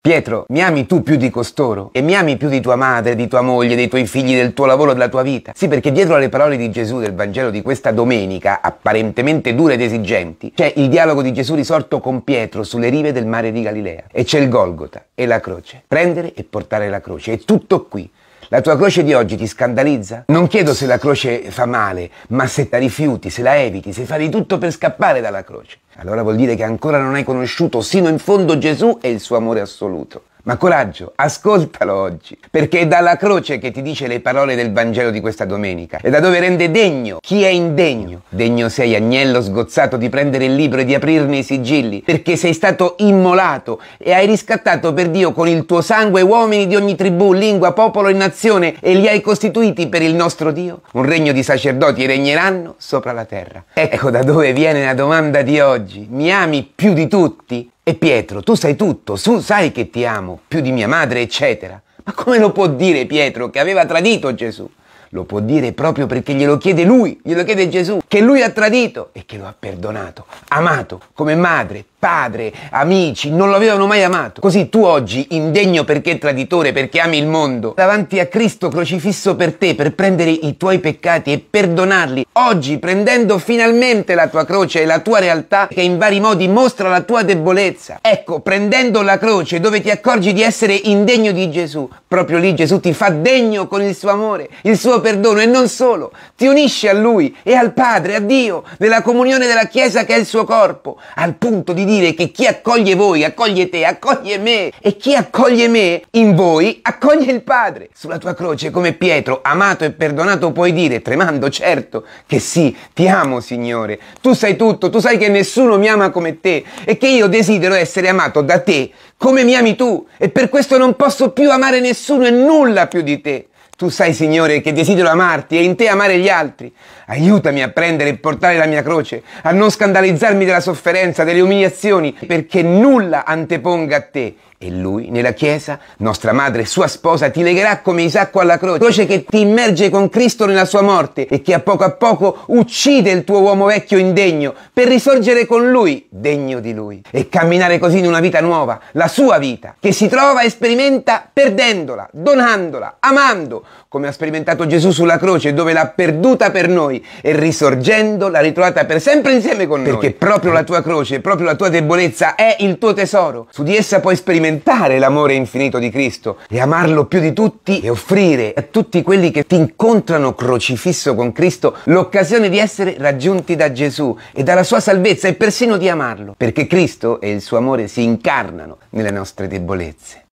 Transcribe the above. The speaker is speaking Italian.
Pietro, mi ami tu più di costoro e mi ami più di tua madre, di tua moglie, dei tuoi figli, del tuo lavoro, della tua vita. Sì, perché dietro alle parole di Gesù del Vangelo di questa domenica, apparentemente dure ed esigenti, c'è il dialogo di Gesù risorto con Pietro sulle rive del mare di Galilea. E c'è il Golgota e la croce. Prendere e portare la croce. È tutto qui. La tua croce di oggi ti scandalizza? Non chiedo se la croce fa male, ma se la rifiuti, se la eviti, se fai di tutto per scappare dalla croce, allora vuol dire che ancora non hai conosciuto sino in fondo Gesù e il suo amore assoluto. Ma coraggio, ascoltalo oggi, perché è dalla croce che ti dice le parole del Vangelo di questa domenica, e da dove rende degno chi è indegno. Degno sei, agnello sgozzato, di prendere il libro e di aprirne i sigilli, perché sei stato immolato e hai riscattato per Dio con il tuo sangue uomini di ogni tribù, lingua, popolo e nazione, e li hai costituiti per il nostro Dio. Un regno di sacerdoti regneranno sopra la terra. Ecco da dove viene la domanda di oggi. Mi ami più di tutti? E Pietro, tu sai tutto, tu sai che ti amo, più di mia madre, eccetera. Ma come lo può dire Pietro che aveva tradito Gesù? Lo può dire proprio perché glielo chiede lui, glielo chiede Gesù, che lui ha tradito e che lo ha perdonato, amato come madre, padre, amici, non lo avevano mai amato. Così tu oggi, indegno perché traditore, perché ami il mondo, davanti a Cristo crocifisso per te, per prendere i tuoi peccati e perdonarli, oggi prendendo finalmente la tua croce e la tua realtà che in vari modi mostra la tua debolezza. Ecco, prendendo la croce dove ti accorgi di essere indegno di Gesù, proprio lì Gesù ti fa degno con il suo amore, il suo perdono e non solo, ti unisce a Lui e al Padre, a Dio, nella comunione della Chiesa che è il suo corpo, al punto di dire che chi accoglie voi accoglie te, accoglie me e chi accoglie me in voi accoglie il Padre. Sulla tua croce come Pietro, amato e perdonato puoi dire, tremando certo che sì, ti amo Signore, tu sai tutto, tu sai che nessuno mi ama come te e che io desidero essere amato da te come mi ami tu e per questo non posso più amare nessuno e nulla più di te. Tu sai, Signore, che desidero amarti e in te amare gli altri. Aiutami a prendere e portare la mia croce, a non scandalizzarmi della sofferenza, delle umiliazioni, perché nulla anteponga a te. E lui, nella Chiesa, nostra madre sua sposa, ti legherà come Isacco alla croce, croce che ti immerge con Cristo nella sua morte e che a poco a poco uccide il tuo uomo vecchio indegno, per risorgere con lui, degno di lui, e camminare così in una vita nuova, la sua vita, che si trova e sperimenta perdendola, donandola, amando, come ha sperimentato Gesù sulla croce, dove l'ha perduta per noi e risorgendo l'ha ritrovata per sempre insieme con Perché noi. Perché proprio la tua croce, proprio la tua debolezza è il tuo tesoro. Su di essa puoi sperimentare l'amore infinito di Cristo e amarlo più di tutti e offrire a tutti quelli che ti incontrano crocifisso con Cristo l'occasione di essere raggiunti da Gesù e dalla sua salvezza e persino di amarlo. Perché Cristo e il suo amore si incarnano nelle nostre debolezze.